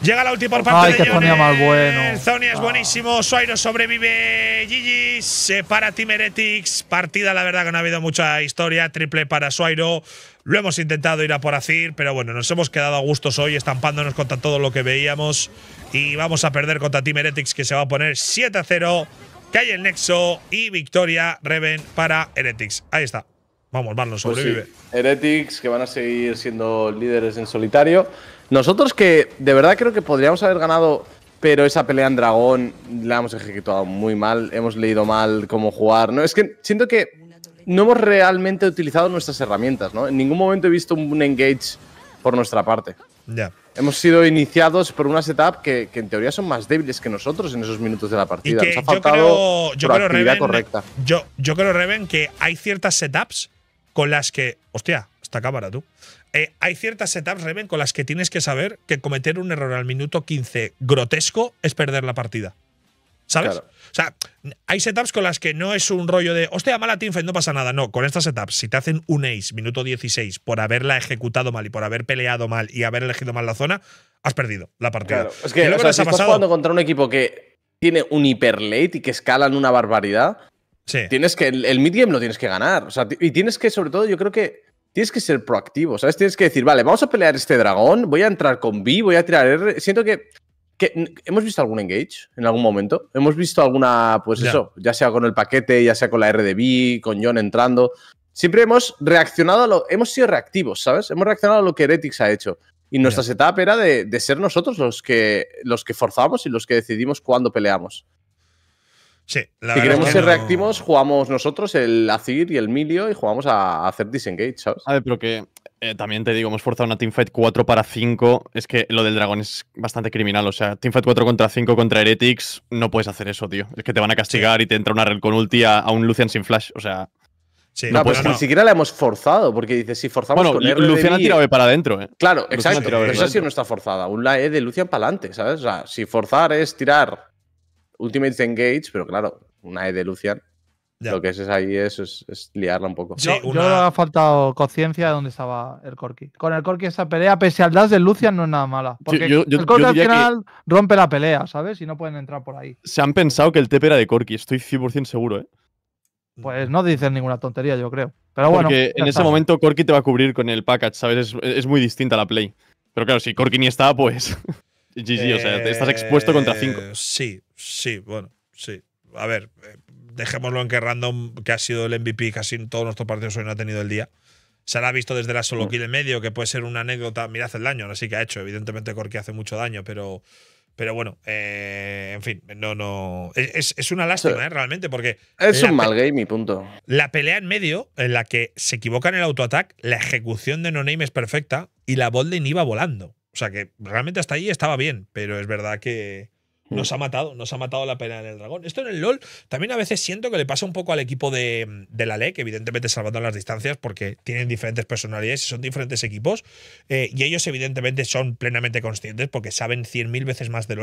Llega la última por parte de que Sonia Más bueno. es ah. buenísimo. Suairo sobrevive. Gigi se eh, para Heretics. Partida, la verdad que no ha habido mucha historia. Triple para Suairo. Lo hemos intentado ir a por Azir, pero bueno, nos hemos quedado a gustos hoy estampándonos contra todo lo que veíamos. Y vamos a perder contra Team Heretics, que se va a poner 7 a 0. Cae el Nexo y victoria Reven para Heretics. Ahí está. Vamos, Marlon, pues sobrevive. Heretics, que van a seguir siendo líderes en solitario. Nosotros que de verdad creo que podríamos haber ganado, pero esa pelea en dragón la hemos ejecutado muy mal, hemos leído mal cómo jugar, ¿no? Es que siento que no hemos realmente utilizado nuestras herramientas, ¿no? En ningún momento he visto un engage por nuestra parte. Ya. Hemos sido iniciados por una setup que, en teoría son más débiles que nosotros en esos minutos de la partida. Nos ha faltado yo creo, correcta. Yo, yo creo, Reven, que hay ciertas setups con las que, hostia, cámara tú eh, hay ciertas setups, Reven, con las que tienes que saber que cometer un error al minuto 15 grotesco es perder la partida. ¿Sabes? O sea, hay setups con las que no es un rollo de, hostia, mala teamfight, no pasa nada. No, con estas setups, si te hacen un ace, minuto 16, por haberla ejecutado mal y por haber peleado mal y haber elegido mal la zona, has perdido la partida. Claro. Es que, o que si jugando contra un equipo que tiene un hiper late y que escalan una barbaridad, tienes que, el, el mid-game lo tienes que ganar. O sea, y tienes que, sobre todo, yo creo que tienes que ser proactivo, ¿sabes? Tienes que decir, vale, vamos a pelear este dragón, voy a entrar con B, voy a tirar R. Siento que, que hemos visto algún engage en algún momento. Hemos visto alguna, pues eso, ya sea con el paquete, ya sea con la R de B, con John entrando. Siempre hemos reaccionado a lo. Hemos sido reactivos, ¿sabes? Hemos reaccionado a lo que Heretics ha hecho. Y nuestra setup era de, de, ser nosotros los que, los que forzamos y los que decidimos cuándo peleamos si queremos que ser reactivos, jugamos nosotros, el Azir y el Milio, y jugamos a hacer disengage, ¿sabes? A ver, pero que eh, también te digo, hemos forzado una teamfight 4 para 5. Es que lo del dragón es bastante criminal. O sea, teamfight 4 contra 5 contra Heretics, no puedes hacer eso, tío. Es que te van a castigar y te entra una red con ulti a, un Lucian sin flash. O sea. no, pues ni siquiera la hemos forzado, porque dices, si forzamos bueno, Lucian ha tirado para adentro, ¿eh? Claro, exacto. Pero esa sí no está forzada. Un la E de Lucian para adelante, ¿sabes? O sea, si forzar es tirar Ultimate Engage, pero claro, una E de Lucian. Lo que es, ahí es, es, liarla un poco. yo, ha faltado conciencia de dónde estaba el Corki. Con el Corki esa pelea, pese al dash de Lucian, no es nada mala. Porque el Corki al final rompe la pelea, ¿sabes? Y no pueden entrar por ahí. Se han pensado que el TP era de Corki, estoy 100% seguro, ¿eh? Pues no dices ninguna tontería, yo creo. Pero bueno. Porque en ese momento Corki te va a cubrir con el package, ¿sabes? Es, muy distinta la play. Pero claro, si Corki ni está, pues. GG, o sea, te estás expuesto contra 5. Eh, sí, Sí, bueno, sí. A ver, eh, dejémoslo en que Random, que ha sido el MVP casi en todos nuestros partidos hoy, no ha tenido el día. Se la ha visto desde la solo mm. kill en medio, que puede ser una anécdota. Mirad el daño, así que ha hecho. Evidentemente, Corki hace mucho daño, pero, pero bueno, eh, en fin, no, no. Es, una lástima, ¿eh? realmente, porque. Es un mal game, mi punto. La pelea en medio, en la que se equivoca en el autoatac, la ejecución de No Name es perfecta y la Bolden iba volando. O sea que realmente hasta ahí estaba bien, pero es verdad que Mm. Nos ha matado, nos ha matado la pena en el dragón. Esto en el LOL también a veces siento que le pasa un poco al equipo de, mm, de la LEC, evidentemente salvando las distancias porque tienen diferentes personalidades y son diferentes equipos. Eh, y ellos, evidentemente, son plenamente conscientes porque saben 100.000 veces más de